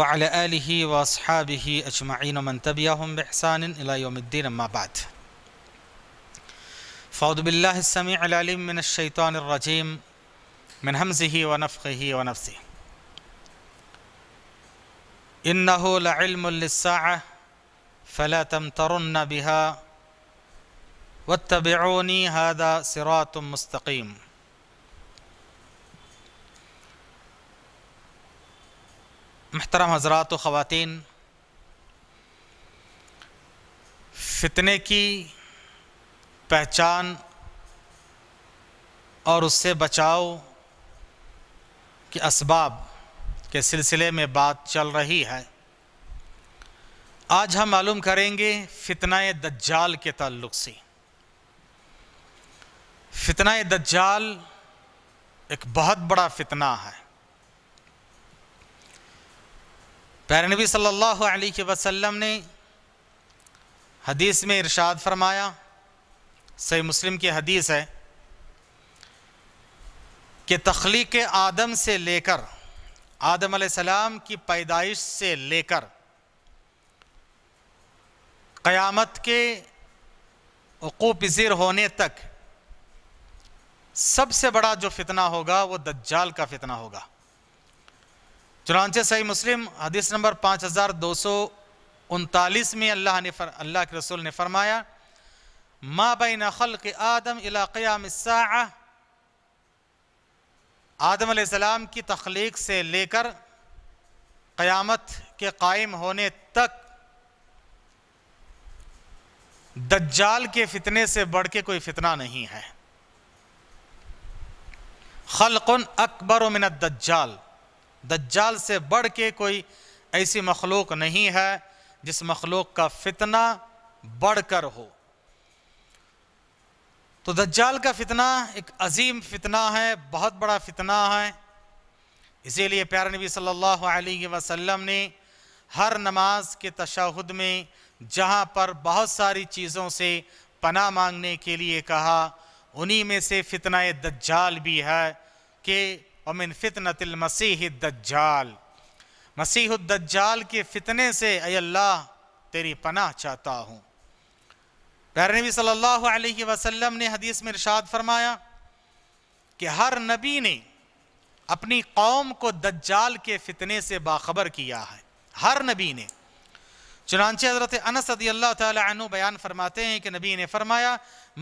وعلى آله وأصحابه أجمعين ومن تبعهم بإحسان إلى يوم الدين ما بعد فأعوذ بالله السميع العليم من الشيطان الرجيم من همزه ونفخه ونفسه إنه لعلم للساعة فلا تمترن بها واتبعوني هذا صراط مستقيم महतरम हजरात ख़वातीन फितने की पहचान और उससे बचाव के इसबाब के सिलसिले में बात चल रही है आज हम मालूम करेंगे फितना दज्जाल के ताल्लुक से फितनाए दज्जाल एक बहुत बड़ा फितना है नबी सल्लल्लाहु अलैहि वसल्लम ने हदीस में इरशाद फरमाया सही मुस्लिम की हदीस है कि तख्लीक आदम से लेकर आदम सलाम की पैदाइश से लेकर क़यामत के पज़ीर होने तक सबसे बड़ा जो फितना होगा वो दज्जाल का फितना होगा चुनाचे सही मुस्लिम हदीस नंबर पाँच हज़ार दो सौ उनतालीस में अल्लाह ने फर अल्लाह के रसूल ने फरमाया माँ बई खल के आदम इलाक़याम आदम की तख्लीक से लेकर क़यामत के कायम होने तक दज्जाल के फितने से बढ़ के कोई फितना नहीं है खलकुन अकबर मिनत दज्जाल दज्जाल से बढ़ के कोई ऐसी मखलूक नहीं है जिस मखलूक का फितना बढ़ कर हो तो दज्जाल का फितना एक अजीम फितना है बहुत बड़ा फितना है इसीलिए प्यार नबी सल्लल्लाहु अलैहि वसल्लम ने हर नमाज के तशाहुद में जहाँ पर बहुत सारी चीज़ों से पना मांगने के लिए कहा उन्हीं में से फितना दज्जाल भी है कि और फितनतिल मसीह दज्जाल मसीह के फितने से अल्लाह तेरी पनाह चाहता हूँ प्यारे सल्लल्लाहु अलैहि वसल्लम ने हदीस में इरशाद फरमाया कि हर नबी ने अपनी कौम को दज्जाल के फितने से बाखबर किया है हर नबी ने चुनानचे हज़रत अनस अल्लाह तु बयान फरमाते हैं कि नबी ने फरमाया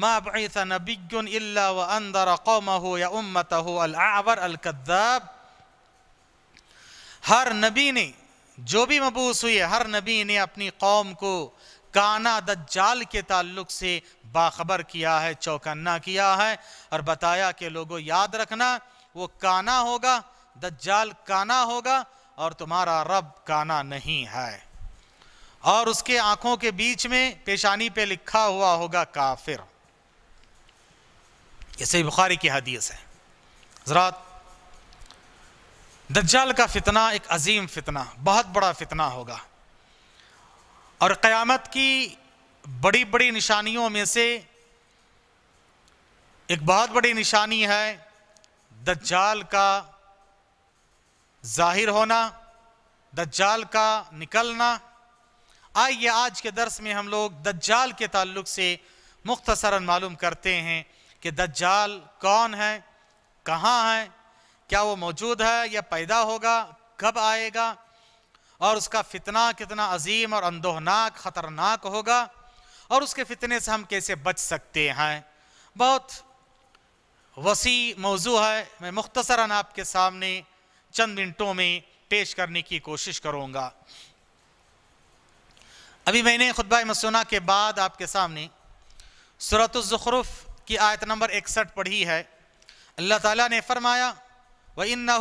माबीसा नबीन व अंदर कौम हो या उम्मत हो अलावर अलकद्दाब हर नबी ने जो भी मबूस हुई है हर नबी ने अपनी कौम को काना दज्जाल के ताल्लुक से बाखबर किया है चौकन्ना किया है और बताया कि लोगों याद रखना वो काना होगा दज्जाल काना होगा और तुम्हारा रब काना नहीं है और उसके आंखों के बीच में पेशानी पे लिखा हुआ होगा काफिर ये सही बुखारी की हदीस है ज़रात दज्जाल का फितना एक अजीम फितना बहुत बड़ा फितना होगा और क़यामत की बड़ी बड़ी निशानियों में से एक बहुत बड़ी निशानी है दज्जाल का जाहिर होना दज्जाल का निकलना आइए आज के दर्स में हम लोग दज्जाल के ताल्लुक से मुख्तसरन मालूम करते हैं कि दज्जाल कौन है कहाँ है क्या वो मौजूद है या पैदा होगा कब आएगा और उसका फितना कितना अजीम और अंदोहनाक ख़तरनाक होगा और उसके फितने से हम कैसे बच सकते हैं बहुत वसी मौजू है मैं मुख्तसरा आपके सामने चंद मिनटों में पेश करने की कोशिश करूँगा अभी मैंने खुतबा मसूना के बाद आपके सामने सूरत ज़ुखरुफ़ की आयत नंबर इकसठ पढ़ी है अल्लाह ताला ने फरमाया व इन्ना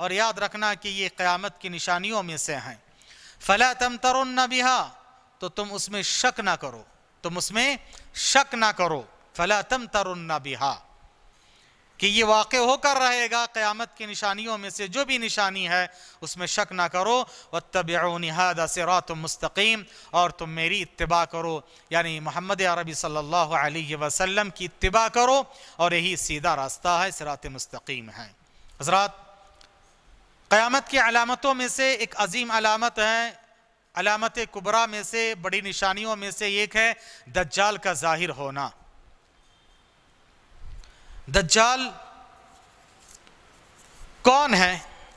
और याद रखना कि ये क़यामत की निशानियों में से हैं फ़ला तम तरुन बिहा तो तुम उसमें शक ना करो तुम उसमें शक ना करो फ़ला तम तरुन बिहा कि ये वाक़ होकर रहेगा क़यामत की निशानियों में से जो भी निशानी है उसमें शक ना करो व तब नहादा सिरात मुस्तकीम और तुम मेरी इतबा करो यानी मोहम्मद अरबी सल्ला वसलम की इतबा करो और यही सीधा रास्ता है सिरात मुस्तकीम है हजरात क़यामत की अलामतों में से एक अजीम अलामत है अलामत कुबरा में से बड़ी निशानियों में से एक है दज्जाल का ज़ाहिर होना दज्जाल कौन है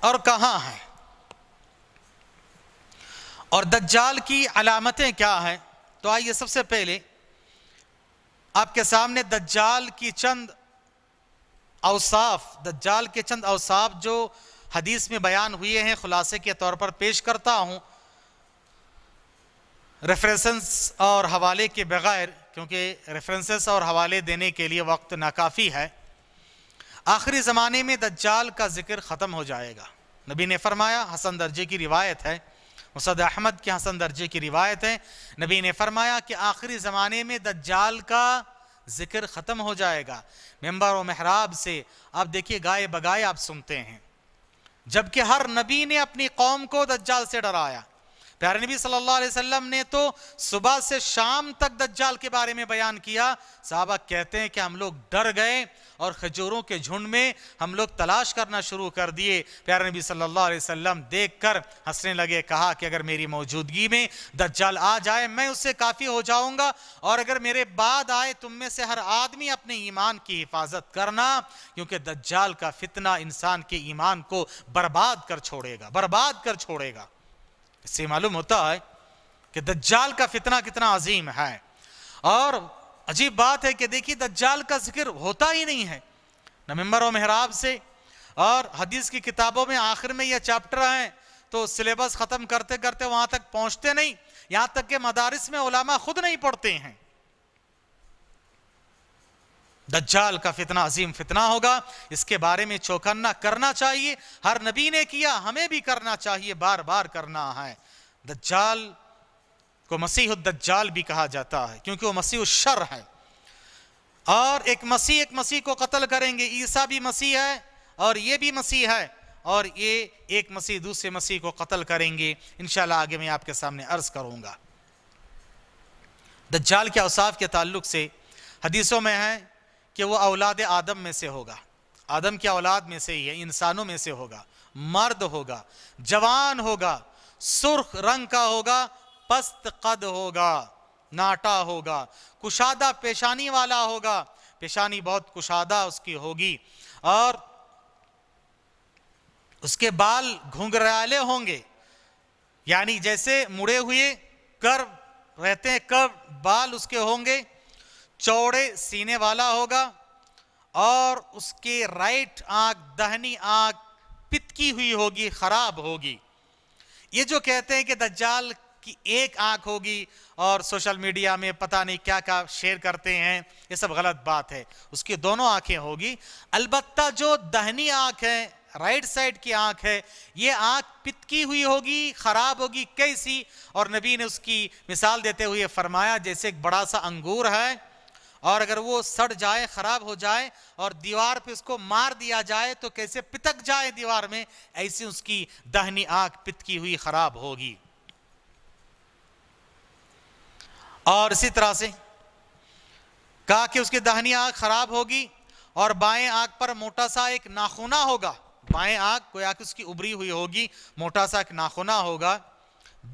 और कहाँ है और दज्जाल की अलामतें क्या हैं तो आइए सबसे पहले आपके सामने दज्जाल की चंद अवसाफ दज्जाल के चंद अवसाफ जो हदीस में बयान हुए हैं खुलासे के तौर पर पेश करता हूँ रेफरेंसेस और हवाले के बगैर क्योंकि रेफरेंसेस और हवाले देने के लिए वक्त नाकाफ़ी है आखिरी ज़माने में दज्जाल का ज़िक्र ख़त्म हो जाएगा नबी ने फरमाया हसन दर्जे की रिवायत है मुसद अहमद के हसन दर्जे की रिवायत है नबी ने फरमाया कि आखिरी ज़माने में दज्जाल का ज़िक्र ख़त्म हो जाएगा मेम्बर व महराब से आप देखिए गाय बगाए आप सुनते हैं जबकि हर नबी ने अपनी कौम को दज्जाल से डराया प्यारे नबी सल्लल्लाहु अलैहि वसल्लम ने तो सुबह से शाम तक दज्जाल के बारे में बयान किया साहबा कहते हैं कि हम लोग डर गए और खजूरों के झुंड में हम लोग तलाश करना शुरू कर दिए प्यारे नबी सल्लल्लाहु अलैहि वसल्लम देखकर हंसने लगे कहा कि अगर मेरी मौजूदगी में दज्जाल आ जाए मैं उससे काफ़ी हो जाऊंगा और अगर मेरे बाद आए तुम में से हर आदमी अपने ईमान की हिफाजत करना क्योंकि दज्जाल का फितना इंसान के ईमान को बर्बाद कर छोड़ेगा बर्बाद कर छोड़ेगा इससे मालूम होता है कि दज्जाल का फितना कितना अजीम है और अजीब बात है कि देखिए दज्जाल का जिक्र होता ही नहीं है नवंबर और मेहराब से और हदीस की किताबों में आखिर में यह चैप्टर है तो सिलेबस ख़त्म करते करते वहाँ तक पहुँचते नहीं यहाँ तक के मदारस में ओलामा ख़ुद नहीं पढ़ते हैं दज्जाल का फितना अजीम फितना होगा इसके बारे में चौकन्ना करना चाहिए हर नबी ने किया हमें भी करना चाहिए बार बार करना है दज्जाल को मसीह दज्जाल भी कहा जाता है क्योंकि वो मसीह शर है और एक मसीह एक मसीह को कत्ल करेंगे ईसा भी मसीह है और ये भी मसीह है और ये एक मसीह दूसरे मसीह को कत्ल करेंगे इनशाला आगे मैं आपके सामने अर्ज करूँगा दज्जाल के अवसाफ के ताल्लुक से हदीसों में है कि वो औलाद आदम में से होगा आदम की औलाद में से ही है इंसानों में से होगा मर्द होगा जवान होगा सुर्ख रंग का होगा पस्त कद होगा नाटा होगा कुशादा पेशानी वाला होगा पेशानी बहुत कुशादा उसकी होगी और उसके बाल घुंघराले होंगे यानी जैसे मुड़े हुए कर रहते हैं कब बाल उसके होंगे चौड़े सीने वाला होगा और उसके राइट आंख दहनी आंख पितकी हुई होगी खराब होगी ये जो कहते हैं कि दज्जाल की एक आंख होगी और सोशल मीडिया में पता नहीं क्या क्या शेयर करते हैं ये सब गलत बात है उसकी दोनों आंखें होगी अलबत्ता जो दहनी आंख है राइट साइड की आंख है ये आंख पितकी हुई होगी खराब होगी कैसी और नबी ने उसकी मिसाल देते हुए फरमाया जैसे एक बड़ा सा अंगूर है और अगर वो सड़ जाए खराब हो जाए और दीवार पे उसको मार दिया जाए तो कैसे पितक जाए दीवार में ऐसी उसकी दहनी आंख पितकी हुई खराब होगी और इसी तरह से कहा कि उसकी दहनी आंख खराब होगी और बाएं आंख पर मोटा सा एक नाखूना होगा बाएं आंख कोई आंख उसकी उभरी हुई होगी मोटा सा एक नाखूना होगा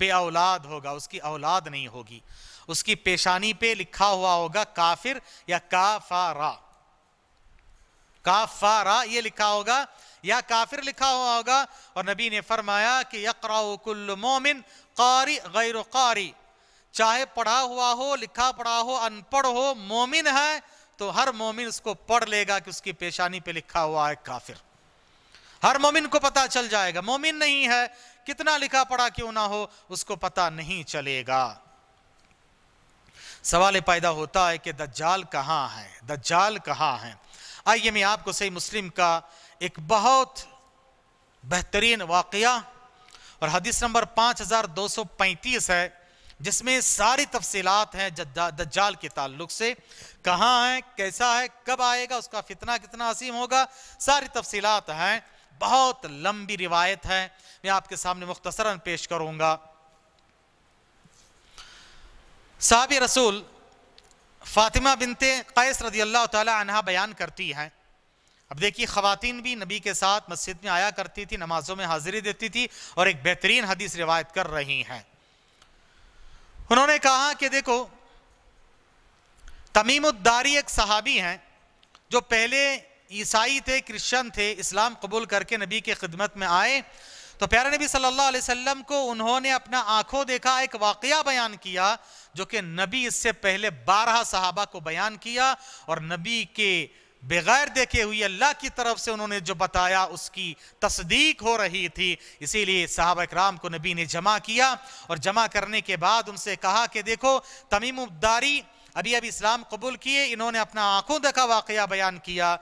बे औलाद होगा उसकी औलाद नहीं होगी उसकी पेशानी पे लिखा हुआ होगा काफिर या काफारा काफारा ये लिखा होगा या काफिर लिखा हुआ होगा और नबी ने फरमाया कि यकराउकुल मोमिन कारी गैर कारी चाहे पढ़ा हुआ हो लिखा पढ़ा हो अनपढ़ हो मोमिन है तो हर मोमिन उसको पढ़ लेगा कि उसकी पेशानी पे लिखा हुआ है काफिर हर मोमिन को पता चल जाएगा मोमिन नहीं है कितना लिखा पढ़ा क्यों ना हो उसको पता नहीं चलेगा सवाल पैदा होता है कि दज्जाल कहाँ है दज्जाल कहाँ है आइए मैं आपको सही मुस्लिम का एक बहुत बेहतरीन वाक़ और हदीस नंबर 5235 है जिसमें सारी तफसीलात हैं दज्जाल के ताल्लुक से कहाँ है कैसा है कब आएगा उसका फितना कितना असीम होगा सारी तफसीलात हैं बहुत लंबी रिवायत है मैं आपके सामने मुख्तसरा पेश करूँगा साहब रसूल फ़ातिमा बिनते कैस रदी अल्लाह तहा बयान करती हैं अब देखिए खातन भी नबी के साथ मस्जिद में आया करती थी नमाज़ों में हाजिरी देती थी और एक बेहतरीन हदीस रिवायत कर रही हैं उन्होंने कहा कि देखो तमीमुद्दारी एक सहाबी हैं जो पहले ईसाई थे क्रिश्चन थे इस्लाम कबूल करके नबी की खिदमत में आए तो प्यारे नबी सल्लल्लाहु अलैहि वसल्लम को उन्होंने अपना आंखों देखा एक वाकया बयान किया जो कि नबी इससे पहले बारह सहाबा को बयान किया और नबी के बगैर देखे हुए अल्लाह की तरफ से उन्होंने जो बताया उसकी तस्दीक हो रही थी इसीलिए साहब इक्राम को नबी ने जमा किया और जमा करने के बाद उनसे कहा कि देखो तमीम उबदारी अभी अभी इस्लाम कबूल किए इन्होंने अपना आंखों देखा वाकया बयान किया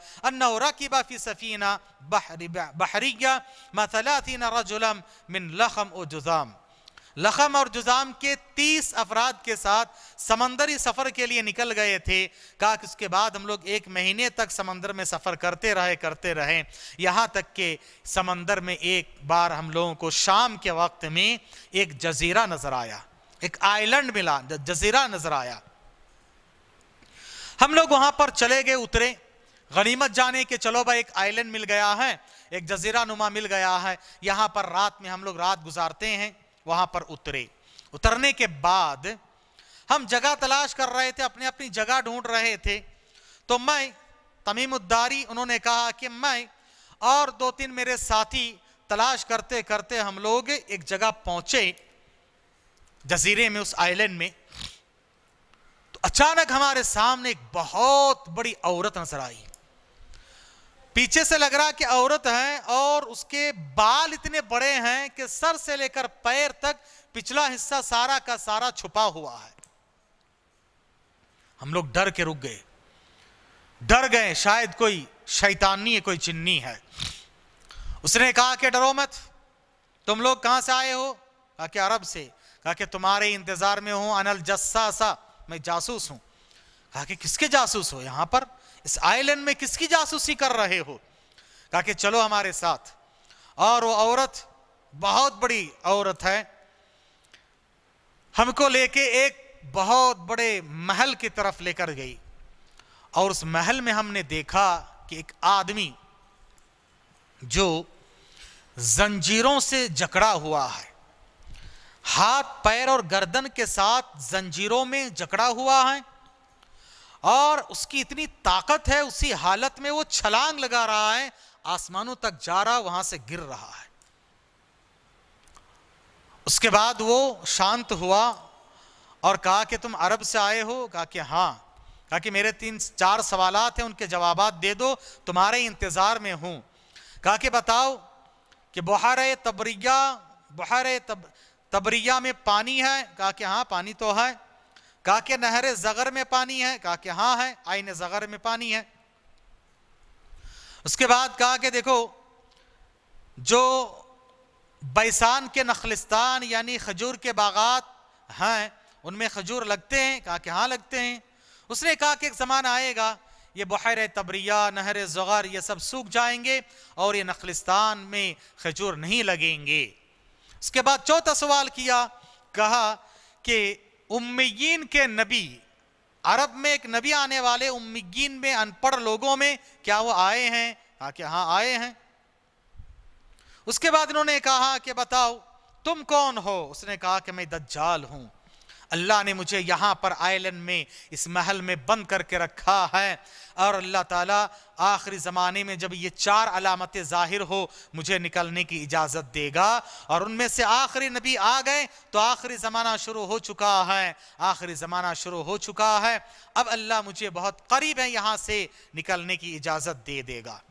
की बाफी सफ़ीना बहरिया मसलातीना रजुलम मिन लखम व जुज़ाम लखम और जुजाम के तीस अफराद के साथ समंदरी सफ़र के लिए निकल गए थे कहा कि उसके बाद हम लोग एक महीने तक समंदर में सफ़र करते रहे करते रहे यहाँ तक कि समंदर में एक बार हम लोगों को शाम के वक्त में एक जजीरा नज़र आया एक आइलैंड मिला जजीरा नज़र आया हम लोग वहां पर चले गए उतरे गनीमत जाने के चलो भाई एक आइलैंड मिल गया है एक जजीरा नुमा मिल गया है यहां पर रात में हम लोग रात गुजारते हैं वहां पर उतरे उतरने के बाद हम जगह तलाश कर रहे थे अपनी अपनी जगह ढूंढ रहे थे तो मैं तमीमुद्दारी उन्होंने कहा कि मैं और दो तीन मेरे साथी तलाश करते करते हम लोग एक जगह पहुंचे जजीरे में उस आइलैंड में तो अचानक हमारे सामने एक बहुत बड़ी औरत नजर आई पीछे से लग रहा कि औरत है और उसके बाल इतने बड़े हैं कि सर से लेकर पैर तक पिछला हिस्सा सारा का सारा छुपा हुआ है हम लोग डर के रुक गए डर गए शायद कोई शैतानी है कोई चिन्नी है उसने कहा कि डरो मत तुम लोग कहां से आए हो कहा कि अरब से कहा कि तुम्हारे इंतजार में हूं अनल जस्सा सा मैं जासूस हूं कहा कि किसके जासूस हो यहां पर इस आइलैंड में किसकी जासूसी कर रहे हो कहा कि चलो हमारे साथ और वो औरत बहुत बड़ी औरत है हमको लेके एक बहुत बड़े महल की तरफ लेकर गई और उस महल में हमने देखा कि एक आदमी जो जंजीरों से जकड़ा हुआ है हाथ पैर और गर्दन के साथ जंजीरों में जकड़ा हुआ है और उसकी इतनी ताकत है उसी हालत में वो छलांग लगा रहा है आसमानों तक जा रहा वहां से गिर रहा है उसके बाद वो शांत हुआ और कहा कि तुम अरब से आए हो कहा कि हाँ कहा कि मेरे तीन चार सवाल हैं उनके जवाब दे दो तुम्हारे इंतज़ार में हूं कहा कि बताओ कि बुहार तबरिया बुहार तब तबरिया में पानी है कहा कि हाँ पानी तो है कहा कि नहर जगर में पानी है कहा कि हाँ है आईने जगर में पानी है उसके बाद कहा कि देखो जो बैसान के नखलिस्तान यानी खजूर के बागात हैं उनमें खजूर लगते हैं कहा कि हाँ लगते हैं उसने कहा कि एक ज़माना आएगा ये बहर तबरिया नहर ज़गर ये सब सूख जाएंगे और ये नखलिस्तान में खजूर नहीं लगेंगे उसके बाद चौथा सवाल किया कहा कि उम्मीन के नबी अरब में एक नबी आने वाले उम्मीन में अनपढ़ लोगों में क्या वो आए हैं हाँ क्या हाँ आए हैं उसके बाद इन्होंने कहा कि बताओ तुम कौन हो उसने कहा कि मैं दज्जाल हूं अल्लाह ने मुझे यहाँ पर आयलैंड में इस महल में बंद करके रखा है और अल्लाह ताला आखिरी ज़माने में जब ये चार अलामतें ज़ाहिर हो मुझे निकलने की इजाज़त देगा और उनमें से आखिरी नबी आ गए तो आखिरी ज़माना शुरू हो चुका है आखिरी ज़माना शुरू हो चुका है अब अल्लाह मुझे बहुत करीब है यहाँ से निकलने की इजाज़त दे देगा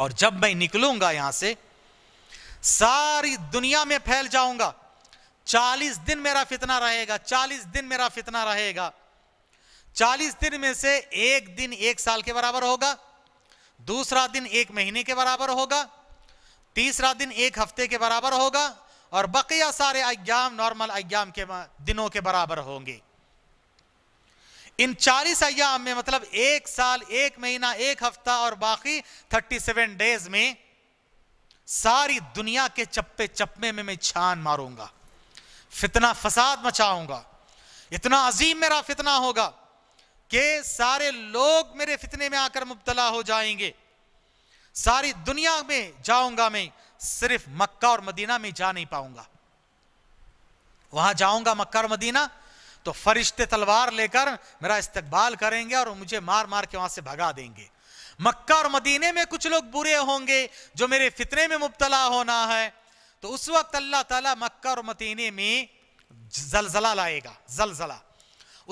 और जब मैं निकलूंगा यहां से सारी दुनिया में फैल जाऊंगा चालीस दिन मेरा फितना रहेगा चालीस दिन मेरा फितना रहेगा चालीस दिन में से एक दिन एक साल के बराबर होगा दूसरा दिन एक महीने के बराबर होगा तीसरा दिन एक हफ्ते के बराबर होगा और बकिया सारे अज्ञाम नॉर्मल अज्ञाम के दिनों के बराबर होंगे इन चालीस अयाम में मतलब एक साल एक महीना एक हफ्ता और बाकी थर्टी सेवन डेज में सारी दुनिया के चप्पे चप्पे में मैं छान मारूंगा फितना फसाद मचाऊंगा इतना अजीम मेरा फितना होगा कि सारे लोग मेरे फितने में आकर मुबतला हो जाएंगे सारी दुनिया में जाऊंगा मैं सिर्फ मक्का और मदीना में जा नहीं पाऊंगा वहां जाऊंगा मक्का और मदीना तो फरिश्ते तलवार लेकर मेरा इस्तकबाल करेंगे और मुझे मार मार के वहां से भगा देंगे मक्का और मदीने में कुछ लोग बुरे होंगे जो मेरे फितने में मुबतला होना है तो उस वक्त अल्लाह ताला मक्का और मदीने में जलजला लाएगा जलजला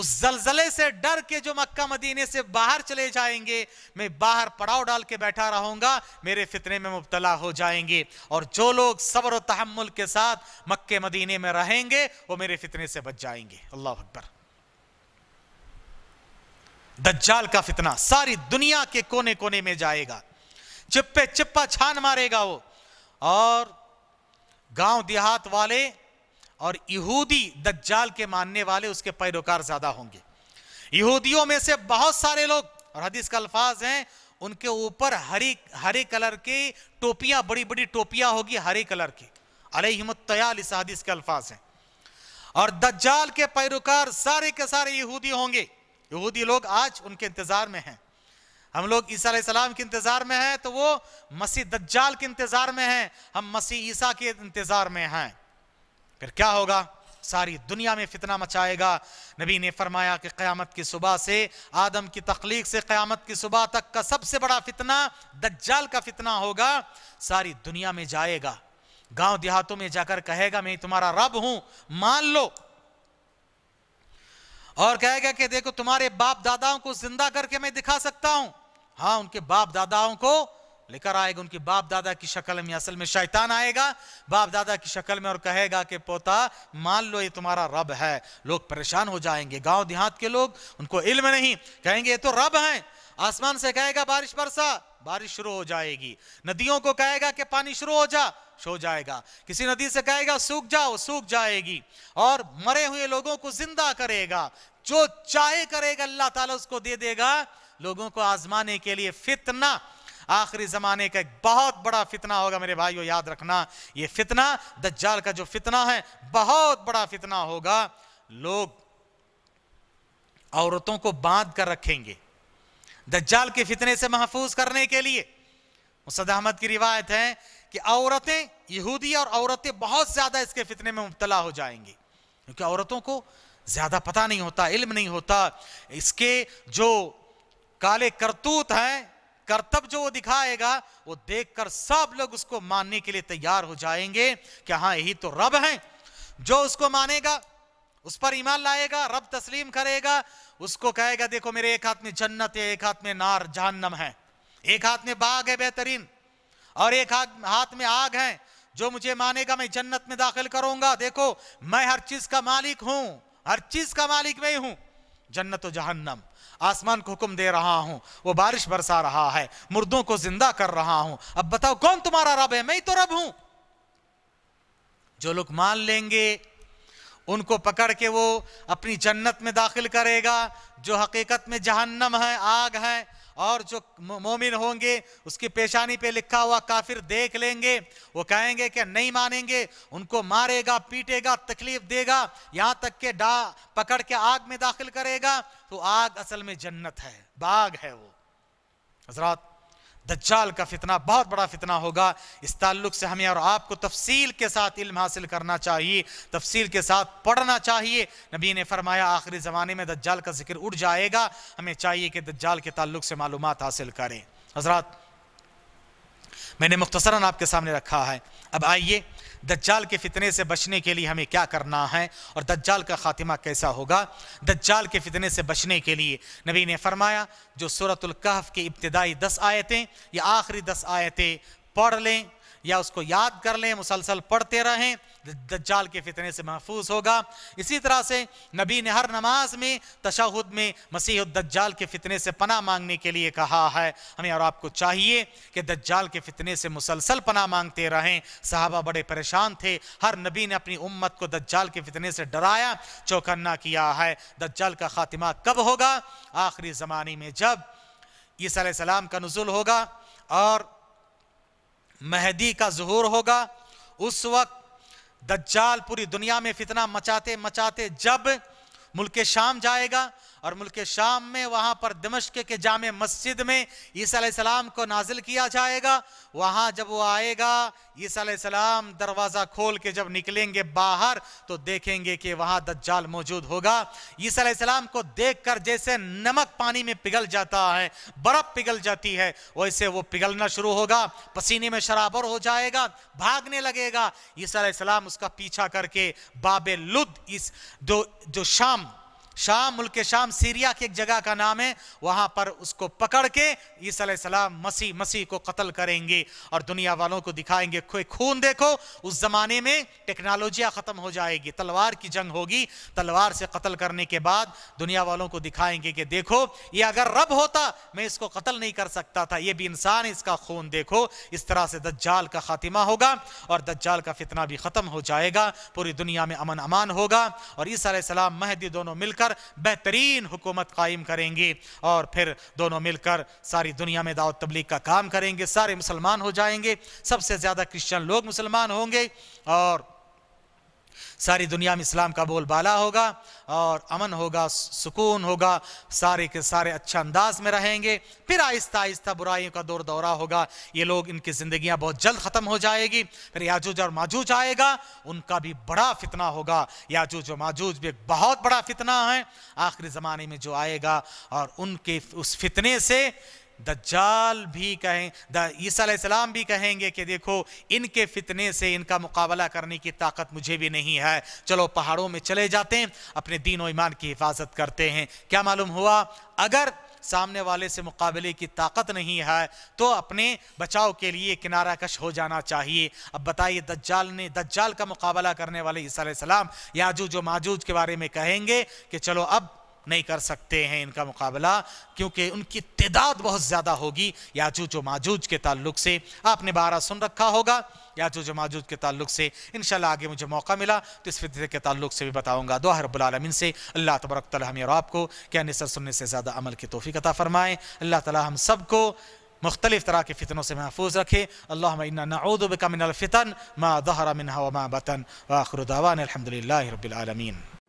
उस जलजले से डर के जो मक्का मदीने से बाहर चले जाएंगे मैं बाहर पड़ाव डाल के बैठा रहूंगा मेरे फितने में मुबतला हो जाएंगे और जो लोग सब्र और तहमुल के साथ मक्के मदीने में रहेंगे वो मेरे फितने से बच जाएंगे अल्लाह अकबर दज्जाल का फितना सारी दुनिया के कोने कोने में जाएगा चिप्पे चिप्पा छान मारेगा वो और गांव देहात वाले और यहूदी दज्जाल के मानने वाले उसके पैरोकार ज्यादा होंगे यहूदियों में से बहुत सारे लोग और हदीस का अल्फाज हैं उनके ऊपर हरी हरे कलर के टोपियां बड़ी बड़ी टोपियां होगी हरे कलर की हिमतयाल इस हदीस के अल्फाज हैं और दज्जाल के पैरोकार सारे के सारे यहूदी होंगे यहूदी लोग आज उनके इंतजार में हैं हम लोग ईसा सलाम के इंतज़ार में हैं तो वो मसीह दज्जाल के इंतज़ार में हैं हम मसीह ईसा के इंतज़ार में हैं फिर क्या होगा सारी दुनिया में फितना मचाएगा नबी ने फरमाया कि क्यामत की सुबह से आदम की तख्लीक से क्यामत की सुबह तक का सबसे बड़ा फितना दज्जाल का फितना होगा सारी दुनिया में जाएगा गांव देहातों में जाकर कहेगा मैं तुम्हारा रब हूं मान लो और कहेगा कि देखो तुम्हारे बाप दादाओं को जिंदा करके मैं दिखा सकता हूं हाँ उनके बाप दादाओं को लेकर आएगा उनके बाप दादा की शक्ल में असल में शैतान आएगा बाप दादा की शक्ल में और कहेगा कि पोता मान लो ये तुम्हारा रब है लोग परेशान हो जाएंगे गांव देहात के लोग उनको इल्म नहीं कहेंगे ये तो रब है आसमान से कहेगा बारिश बरसा बारिश शुरू हो जाएगी नदियों को कहेगा कि पानी शुरू हो जा हो जाएगा किसी नदी से कहेगा सूख जाओ सूख जाएगी और मरे हुए लोगों को जिंदा करेगा जो चाहे करेगा अल्लाह ताला उसको दे देगा लोगों को आजमाने के लिए फितना आखिरी ज़माने का एक बहुत बड़ा फितना होगा मेरे भाइयों याद रखना ये फितना दज्जाल का जो फितना है बहुत बड़ा फितना होगा लोग औरतों को बांध कर रखेंगे दज्जाल के फितने से महफूज करने के लिए मुसद अहमद की रिवायत है कि औरतें यहूदी और औरतें बहुत ज़्यादा इसके फितने में मुबतला हो जाएंगी क्योंकि औरतों को ज़्यादा पता नहीं होता इल्म नहीं होता इसके जो काले करतूत हैं करतब जो वो दिखाएगा वो देखकर सब लोग उसको मानने के लिए तैयार हो जाएंगे कि हाँ यही तो रब है जो उसको मानेगा उस पर ईमान लाएगा रब तस्लीम करेगा उसको कहेगा देखो मेरे एक हाथ में जन्नत है एक हाथ में नार जहन्नम है एक हाथ में बाग है बेहतरीन और एक हाथ हाथ में आग है जो मुझे मानेगा मैं जन्नत में दाखिल करूंगा देखो मैं हर चीज का मालिक हूं हर चीज का मालिक मैं हूं जन्नत जहन्नम आसमान को हुक्म दे रहा हूं वो बारिश बरसा रहा है मुर्दों को जिंदा कर रहा हूं अब बताओ कौन तुम्हारा रब है मैं ही तो रब हूं जो लोग मान लेंगे उनको पकड़ के वो अपनी जन्नत में दाखिल करेगा जो हकीकत में जहन्नम है आग है और जो मोमिन होंगे उसकी पेशानी पे लिखा हुआ काफिर देख लेंगे वो कहेंगे कि नहीं मानेंगे उनको मारेगा पीटेगा तकलीफ देगा यहाँ तक के डा पकड़ के आग में दाखिल करेगा तो आग असल में जन्नत है बाग है वो हजरात दज्जाल का फितना बहुत बड़ा फितना होगा इस ताल्लुक से हमें और आपको तफसील के साथ इल्म हासिल करना चाहिए तफसील के साथ पढ़ना चाहिए नबी ने फरमाया आखिरी ज़माने में दज्जाल का जिक्र उठ जाएगा हमें चाहिए कि दज्जाल के ताल्लुक से मालूम हासिल करें हजरात मैंने मुख्तसरा आपके सामने रखा है अब आइए दज्जाल के फितने से बचने के लिए हमें क्या करना है और दज्जाल का खात्मा कैसा होगा दज्जाल के फितने से बचने के लिए नबी ने फरमाया जो सूरतुल्कहफ की इब्तदाई दस आयतें या आखिरी दस आयतें पढ़ लें या उसको याद कर लें मुसलसल पढ़ते रहें दज्जाल के फितने से महफूज होगा इसी तरह से नबी ने हर नमाज में तशाहुद में मसीह दज्जाल के फितने से पना मांगने के लिए कहा है हमें और आपको चाहिए कि दज्जाल के फितने से मुसलसल पना मांगते रहें साहबा बड़े परेशान थे हर नबी ने अपनी उम्मत को दज्जाल के फितने से डराया चौकन्ना किया है दज्जाल का खात्मा कब होगा आखिरी ज़माने में जब ईसा सलाम का नज़ुल होगा और महदी का जहूर होगा उस वक्त दज्जाल पूरी दुनिया में फितना मचाते मचाते जब मुल्क शाम जाएगा और मुल्क शाम में वहाँ पर दमश्क के जाम मस्जिद में ईसीम को नाजिल किया जाएगा वहाँ जब वो आएगा ईसीम दरवाज़ा खोल के जब निकलेंगे बाहर तो देखेंगे कि वहाँ दज्जाल मौजूद होगा ईसीम को देख कर जैसे नमक पानी में पिघल जाता है बर्फ़ पिघल जाती है वैसे वो पिघलना शुरू होगा पसीने में शराबर हो जाएगा भागने लगेगा ईसा उसका पीछा करके बाबे लुद्ध इस जो जो शाम शाम मुल्क शाम सीरिया की एक जगह का नाम है वहां पर उसको पकड़ के सलाम मसीह मसीह को कत्ल करेंगे और दुनिया वालों को दिखाएंगे खून देखो उस जमाने में टेक्नोलॉजिया ख़त्म हो जाएगी तलवार की जंग होगी तलवार से कत्ल करने के बाद दुनिया वालों को दिखाएंगे कि देखो ये अगर रब होता मैं इसको कत्ल नहीं कर सकता था ये भी इंसान इसका खून देखो इस तरह से दज्जाल का खातिमा होगा और दज्जाल का फितना भी ख़त्म हो जाएगा पूरी दुनिया में अमन अमान होगा और ईसा महदी दोनों मिलकर मिलकर बेहतरीन हुकूमत कायम करेंगे और फिर दोनों मिलकर सारी दुनिया में दावत तबलीग का काम करेंगे सारे मुसलमान हो जाएंगे सबसे ज़्यादा क्रिश्चियन लोग मुसलमान होंगे और सारी दुनिया में इस्लाम का बोलबाला होगा और अमन होगा सुकून होगा सारे के सारे अच्छा अंदाज में रहेंगे फिर आहिस्ता आहिस्ता बुराइयों का दौर दौरा होगा ये लोग इनकी ज़िंदगियाँ बहुत जल्द ख़त्म हो जाएगी फिर याजूज और माजूज आएगा उनका भी बड़ा फितना होगा याजूज और माजूज भी एक बहुत बड़ा फितना है आखिरी ज़माने में जो आएगा और उनके उस फितने से दज्जाल भी कहें सलाम भी कहेंगे कि देखो इनके फितने से इनका मुकाबला करने की ताकत मुझे भी नहीं है चलो पहाड़ों में चले जाते हैं अपने दीन और ईमान की हिफाजत करते हैं क्या मालूम हुआ अगर सामने वाले से मुकाबले की ताकत नहीं है तो अपने बचाव के लिए किनारा कश हो जाना चाहिए अब बताइए दज्जाल ने दज्जाल का मुकाबला करने वाले ईसा सलाम याजूज और माजूज के बारे में कहेंगे कि चलो अब नहीं कर सकते हैं इनका मुकाबला क्योंकि उनकी तदाद बहुत ज़्यादा होगी याजूज व माजूज के ताल्लुक से आपने बारह सुन रखा होगा याजूज व माजूज के ताल्लुक से इन आगे मुझे मौका मिला तो इस फितरे के ताल्लुक से भी बताऊँगा दो हरबालमिन से अल्लाह तबरक हमें और आपको क्या निसर सुनने से ज़्यादा अमल की तोफ़ी कता फ़रमाएँ अल्लाह ताली हम सबको मुख्तलिफ तरह के फ़ितनों से महफूज रखे अल्लाह नाउदबिका मा दहरा मिन हवा बतन वाखरुदावान अलहमदिल्ला